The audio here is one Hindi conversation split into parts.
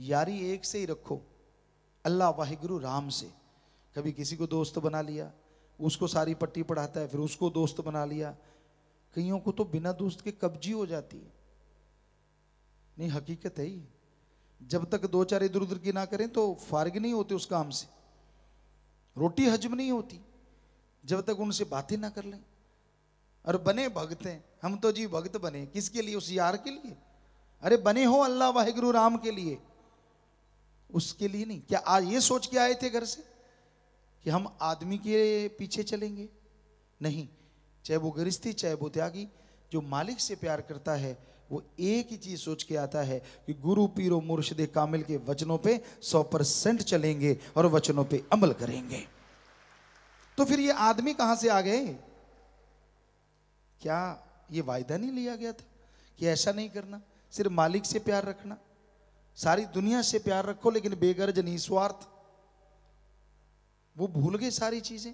यारी एक से ही रखो अल्लाह वाहिगुरु राम से कभी किसी को दोस्त बना लिया उसको सारी पट्टी पढ़ाता है फिर उसको दोस्त बना लिया कईयों को तो बिना दोस्त के कब्जी हो जाती है नहीं हकीकत है ही जब तक दो चार इधर उधर की ना करें तो फारग नहीं होते उस काम से रोटी हजम नहीं होती जब तक उनसे बातें ना कर लें और बने भगत हैं हम तो जी भगत बने किसके लिए उस यार के लिए अरे बने हो अल्लाह वाहिगुरु राम के लिए उसके लिए नहीं क्या आज ये सोच के आए थे घर से कि हम आदमी के पीछे चलेंगे नहीं चाहे वो गृहस्थी चाहे वो त्यागी जो मालिक से प्यार करता है वो एक ही चीज सोच के आता है कि गुरु पीरो मुर्शद कामिल के वचनों पे सौ परसेंट चलेंगे और वचनों पे अमल करेंगे तो फिर ये आदमी कहां से आ गए क्या ये वायदा नहीं लिया गया था कि ऐसा नहीं करना सिर्फ मालिक से प्यार रखना सारी दुनिया से प्यार रखो लेकिन बेगर्ज निस्वार्थ वो भूल गए सारी चीजें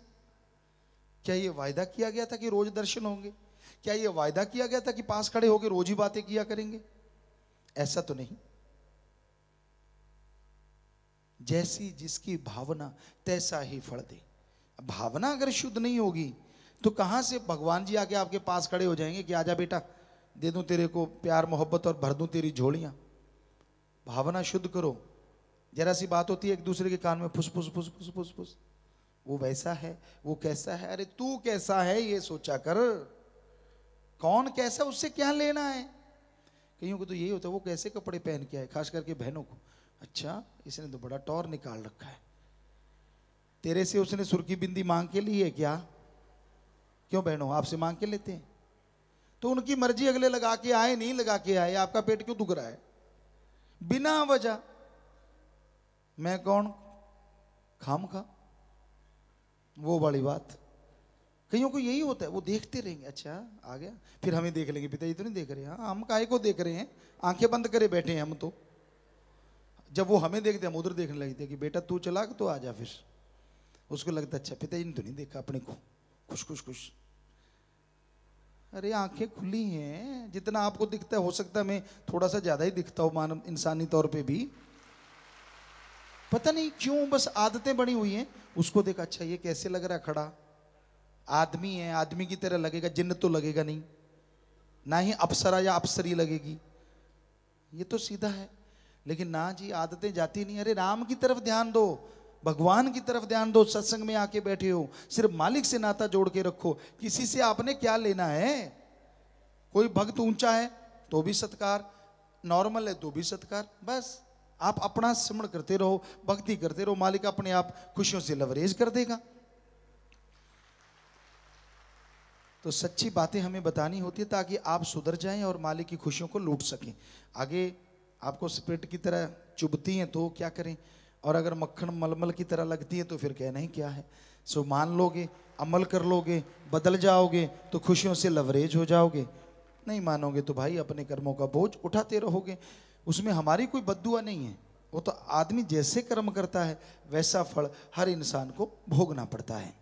क्या ये वायदा किया गया था कि रोज दर्शन होंगे क्या ये वायदा किया गया था कि पास खड़े होकर रोज ही बातें किया करेंगे ऐसा तो नहीं जैसी जिसकी भावना तैसा ही फल दे भावना अगर शुद्ध नहीं होगी तो कहां से भगवान जी आके आपके पास खड़े हो जाएंगे कि आजा बेटा दे दूं तेरे को प्यार मोहब्बत और भर दूं तेरी झोलियां भावना शुद्ध करो जरा सी बात होती है एक दूसरे के कान में फुस फुस फुस फुस फुस फुस वो वैसा है वो कैसा है अरे तू कैसा है ये सोचा कर कौन कैसा उससे क्या लेना है कहीं को तो यही होता है वो कैसे कपड़े पहन के आए खास करके बहनों को अच्छा इसने तो बड़ा टॉर निकाल रखा है तेरे से उसने सुर्खी बिंदी मांग के ली है क्या क्यों बहनों आपसे मांग के लेते हैं तो उनकी मर्जी अगले लगा के आए नहीं लगा के आए आपका पेट क्यों दुख रहा है बिना वजह मैं कौन खाम खा वो बड़ी बात कईयों को यही होता है वो देखते रहेंगे अच्छा आ गया फिर हमें देख लेंगे पिताजी तो नहीं देख रहे हैं हाँ, हम काय को देख रहे हैं आंखें बंद करे बैठे हैं हम तो जब वो हमें देखते हम उधर देखने लगते कि बेटा तू चला तो आ जा फिर उसको लगता अच्छा पिताजी ने तो नहीं देखा अपने को खुश खुश खुश अरे आंखें खुली हैं जितना आपको दिखता है हो सकता है मैं थोड़ा सा ज़्यादा ही दिखता हूँ मानव इंसानी तौर पे भी पता नहीं क्यों बस आदतें बनी हुई हैं उसको देखा अच्छा ये कैसे लग रहा है खड़ा आदमी है आदमी की तरह लगेगा जिन्न तो लगेगा नहीं ना ही अप्सरा या अप्सरी लगेगी ये तो सीधा है लेकिन ना जी आदतें जाती नहीं अरे राम की तरफ ध्यान दो भगवान की तरफ ध्यान दो सत्संग में आके बैठे हो सिर्फ मालिक से नाता जोड़ के रखो किसी से आपने क्या लेना है कोई भक्त ऊंचा है तो भी सत्कार नॉर्मल है तो भी सत्कार बस आप अपना स्मरण करते रहो भक्ति करते रहो मालिक अपने आप खुशियों से लवरेज कर देगा तो सच्ची बातें हमें बतानी होती है ताकि आप सुधर जाएं और मालिक की खुशियों को लूट सकें आगे आपको स्प्रिट की तरह चुभती हैं तो क्या करें और अगर मक्खन मलमल की तरह लगती है तो फिर कहना ही क्या है सो मान लोगे अमल कर लोगे बदल जाओगे तो खुशियों से लवरेज हो जाओगे नहीं मानोगे तो भाई अपने कर्मों का बोझ उठाते रहोगे उसमें हमारी कोई बदुआ नहीं है वो तो आदमी जैसे कर्म करता है वैसा फल हर इंसान को भोगना पड़ता है